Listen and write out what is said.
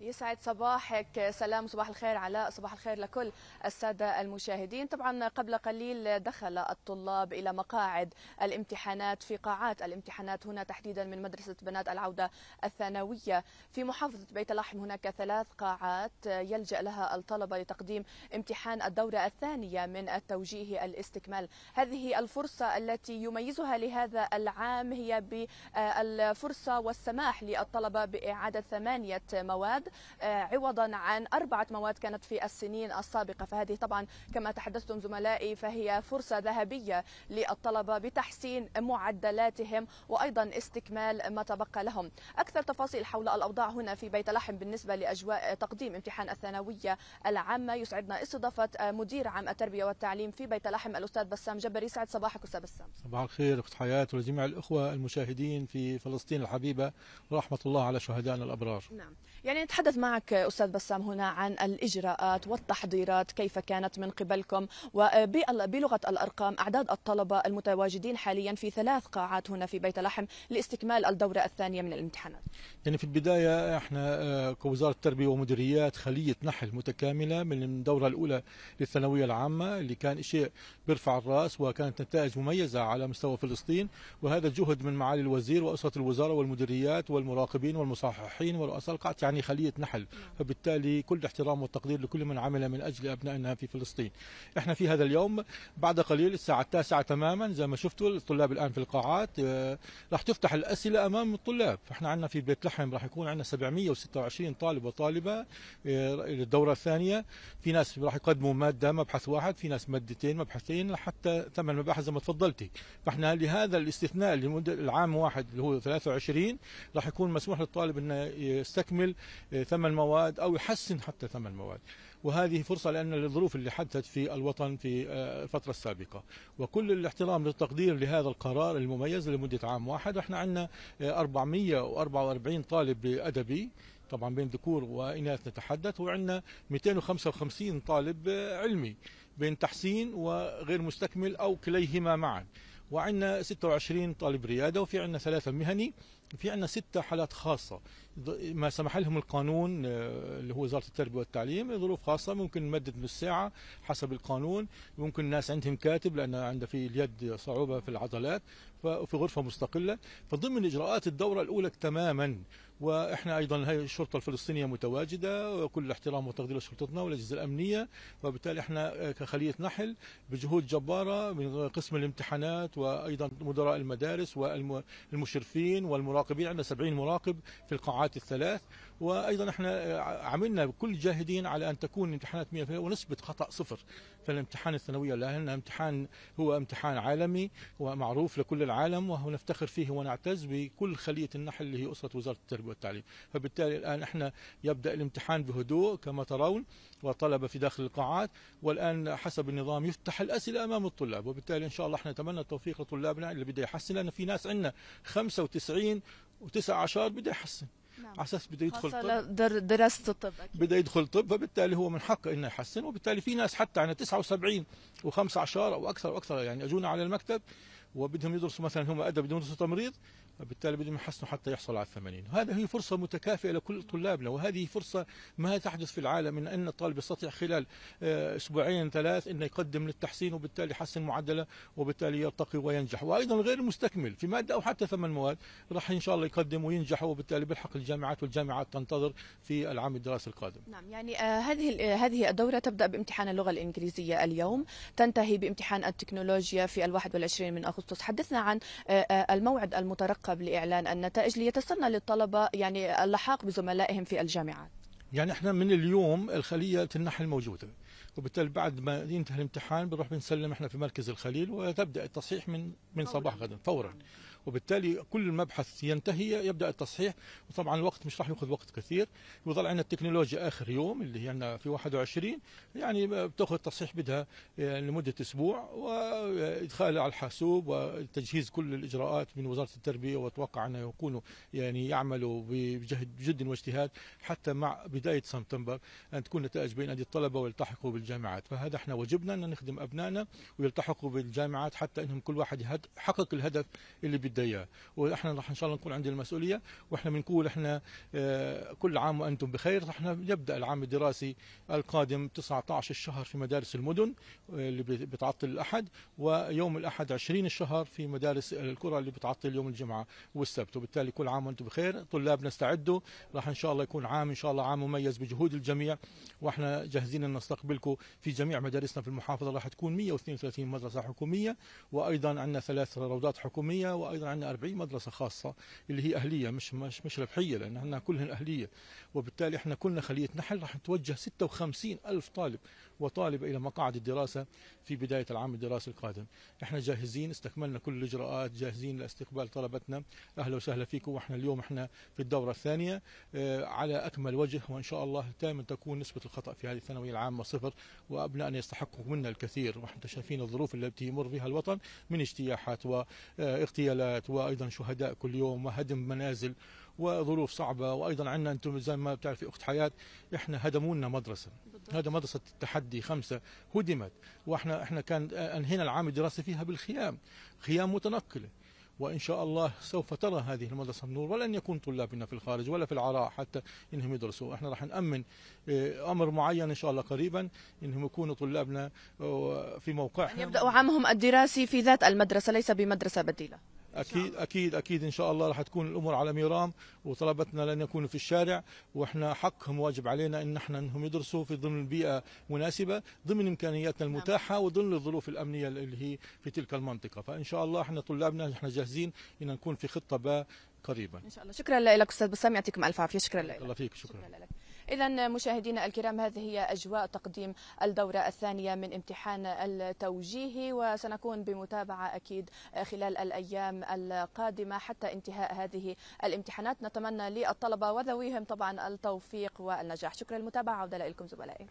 يسعد صباحك سلام صباح الخير علاء صباح الخير لكل السادة المشاهدين طبعا قبل قليل دخل الطلاب إلى مقاعد الامتحانات في قاعات الامتحانات هنا تحديدا من مدرسة بنات العودة الثانوية في محافظة بيت لحم هناك ثلاث قاعات يلجأ لها الطلبة لتقديم امتحان الدورة الثانية من التوجيه الاستكمال هذه الفرصة التي يميزها لهذا العام هي بالفرصة والسماح للطلبة بإعادة ثمانية مواد آه، عوضا عن أربعة مواد كانت في السنين السابقة فهذه طبعا كما تحدثتم زملائي فهي فرصة ذهبية للطلبة بتحسين معدلاتهم وأيضا استكمال ما تبقى لهم أكثر تفاصيل حول الأوضاع هنا في بيت لحم بالنسبة لأجواء تقديم امتحان الثانوية العامة يسعدنا استضافة مدير عام التربية والتعليم في بيت لحم الأستاذ بسام جبري سعد صباحك أستاذ بسام صباح الخير أخت حياة ولجميع الأخوة المشاهدين في فلسطين الحبيبة ورحمة الله على شهدائنا الأبرار نعم يعني نتحدث معك أستاذ بسام هنا عن الإجراءات والتحضيرات كيف كانت من قبلكم وبلغة الأرقام أعداد الطلبة المتواجدين حاليا في ثلاث قاعات هنا في بيت لحم لاستكمال الدورة الثانية من الامتحانات يعني في البداية احنا آه، كوزارة التربية ومديريات خلية نحل متكاملة من الدورة الأولى للثانوية العامة اللي كان شيء بيرفع الرأس وكانت نتائج مميزة على مستوى فلسطين وهذا جهد من معالي الوزير وأسرة الوزارة والمديريات والمراقبين والمصححين ورؤساء القاعات يعني خلية قضية نحل فبالتالي كل احترام وتقدير لكل من عمل من أجل أبنائنا في فلسطين احنا في هذا اليوم بعد قليل الساعة التاسعة تماما زي ما شفتوا الطلاب الآن في القاعات آه، راح تفتح الأسئلة أمام الطلاب فاحنا عندنا في بيت لحم راح يكون عندنا 726 طالب وطالبة آه، للدورة الثانية في ناس راح يقدموا مادة مبحث واحد في ناس مادتين مبحثين حتى ثمان مباحث زي ما تفضلتي فاحنا لهذا الاستثناء لمدة العام واحد اللي هو 23 راح يكون مسموح للطالب انه يستكمل آه، ثمن مواد او يحسن حتى ثمن مواد وهذه فرصه لان الظروف اللي حدثت في الوطن في آه، الفتره السابقه وكل الاحترام للتقدير لهذا القرار المميز لمده عام واحد احنا عندنا 444 آه، طالب ادبي طبعا بين ذكور واناث نتحدث وعندنا 255 طالب آه، علمي بين تحسين وغير مستكمل او كليهما معا وعندنا 26 طالب رياده وفي عندنا ثلاثه مهني في عندنا ستة حالات خاصة ما سمح لهم القانون آه، اللي هو وزارة التربية والتعليم لظروف خاصة ممكن نمدد نص ساعة حسب القانون ممكن الناس عندهم كاتب لأن عندها في اليد صعوبة في العضلات وفي غرفة مستقلة فضمن إجراءات الدورة الأولى تماما واحنا ايضا هي الشرطه الفلسطينيه متواجده وكل احترام وتقدير لشرطتنا والاجهزه الامنيه وبالتالي احنا كخليه نحل بجهود جباره من قسم الامتحانات وايضا مدراء المدارس والمشرفين والمراقبين عندنا 70 مراقب في القاعات الثلاث وايضا احنا عملنا بكل جاهدين على ان تكون امتحانات 100% ونسبه خطا صفر فالامتحان الثانويه لان امتحان هو امتحان عالمي ومعروف لكل العالم وهو نفتخر فيه ونعتز بكل خليه النحل اللي هي اسره وزاره التربيه والتعليم فبالتالي الان احنا يبدا الامتحان بهدوء كما ترون والطلبه في داخل القاعات والان حسب النظام يفتح الاسئله امام الطلاب وبالتالي ان شاء الله احنا نتمنى التوفيق لطلابنا اللي بده يحسن لان في ناس عندنا 95 و19 بده يحسن نعم. على اساس بده يدخل طب دراسه الطب أكيد. بده يدخل طب فبالتالي هو من حقه انه يحسن وبالتالي في ناس حتى عنا 79 و15 او اكثر واكثر يعني اجونا على المكتب وبدهم يدرسوا مثلا هم ادب بدهم يدرسوا تمريض بالتالي بدهم يحسنوا حتى يحصلوا على 80 هذا هي فرصة متكافئة لكل طلابنا وهذه فرصة ما تحدث في العالم من أن الطالب يستطيع خلال آه، أسبوعين ثلاث أن يقدم للتحسين وبالتالي يحسن معدله وبالتالي يرتقي وينجح وأيضا غير المستكمل في مادة أو حتى ثمان مواد راح إن شاء الله يقدم وينجح وبالتالي بيلحق الجامعات والجامعات تنتظر في العام الدراسي القادم نعم يعني آه، هذه آه، هذه الدورة تبدأ بامتحان اللغة الإنجليزية اليوم تنتهي بامتحان التكنولوجيا في الواحد والعشرين من أغسطس حدثنا عن الموعد المترقب قبل إعلان النتائج ليتسنى للطلبة يعني اللحاق بزملائهم في الجامعات يعني احنا من اليوم الخليه النحل موجوده وبالتالي بعد ما ينتهي الامتحان بنروح بنسلم احنا في مركز الخليل وتبدا التصحيح من من صباح غدا فورا وبالتالي كل مبحث ينتهي يبدا التصحيح وطبعا الوقت مش راح ياخذ وقت كثير يظل عندنا التكنولوجيا اخر يوم اللي هي عندنا في 21 يعني بتاخذ تصحيح بدها آه، لمده اسبوع وادخال على الحاسوب وتجهيز كل الاجراءات من وزاره التربيه واتوقع انه يكونوا يعني يعملوا بجهد جد واجتهاد حتى مع بدايه سبتمبر ان تكون نتائج بين ايدي الطلبه ويلتحقوا بالجامعات فهذا احنا واجبنا ان نخدم ابنائنا ويلتحقوا بالجامعات حتى انهم كل واحد يحقق الهدف اللي بدها اياه واحنا رح ان شاء الله نكون عندنا المسؤوليه واحنا بنقول احنا آه، كل عام وانتم بخير احنا يبدا العام الدراسي القادم 19 الشهر في مدارس المدن آه، اللي بتعطل الاحد ويوم الاحد 20 الشهر في مدارس القرى اللي بتعطل يوم الجمعه والسبت وبالتالي كل عام وانتم بخير طلابنا استعدوا راح ان شاء الله يكون عام ان شاء الله عام مميز بجهود الجميع واحنا جاهزين ان نستقبلكم في جميع مدارسنا في المحافظه راح تكون 132 مدرسه حكوميه وايضا عندنا ثلاث روضات حكوميه وايضا وايضا عندنا 40 مدرسه خاصه اللي هي اهليه مش مش, مش ربحيه لان عندنا كلهن اهليه وبالتالي احنا كلنا خليه نحل راح نتوجه 56 الف طالب وطالبه الى مقاعد الدراسه في بدايه العام الدراسي القادم احنا جاهزين استكملنا كل الاجراءات جاهزين لاستقبال طلبتنا اهلا وسهلا فيكم واحنا اليوم احنا في الدوره الثانيه آه، على اكمل وجه وان شاء الله دائما تكون نسبه الخطا في هذه الثانويه العامه صفر وابنائنا يستحقوا منا الكثير واحنا شايفين الظروف التي يمر فيها الوطن من اجتياحات واغتيالات وفيات وايضا شهداء كل يوم وهدم منازل وظروف صعبه وايضا عندنا انتم زي ما بتعرفي اخت حياه احنا هدموا لنا مدرسه بالضبط. هذا مدرسه التحدي خمسه هدمت واحنا احنا كان انهينا العام الدراسي فيها بالخيام خيام متنقله وان شاء الله سوف ترى هذه المدرسه النور ولن يكون طلابنا في الخارج ولا في العراء حتى انهم يدرسوا احنا راح نامن آه، امر معين ان شاء الله قريبا انهم يكونوا طلابنا آه، في موقعهم يعني يبداوا عامهم الدراسي في ذات المدرسه ليس بمدرسه بديله اكيد اكيد اكيد ان شاء الله راح تكون الامور على ميرام وطلبتنا لن يكونوا في الشارع واحنا حقهم واجب علينا ان احنا انهم يدرسوا في ضمن بيئه مناسبه ضمن امكانياتنا نعم. المتاحه وضمن الظروف الامنيه اللي هي في تلك المنطقه فان شاء الله احنا طلابنا احنا جاهزين ان نكون في خطه باء قريبا ان شاء الله شكرا لك استاذ بسام يعطيكم الف عافيه شكرا لك الله فيك شكرا, شكرا لك إذا مشاهدينا الكرام هذه هي أجواء تقديم الدورة الثانية من امتحان التوجيهي وسنكون بمتابعة أكيد خلال الأيام القادمة حتى انتهاء هذه الامتحانات نتمنى للطلبة وذويهم طبعا التوفيق والنجاح شكرا للمتابعة عودة لكم زملائي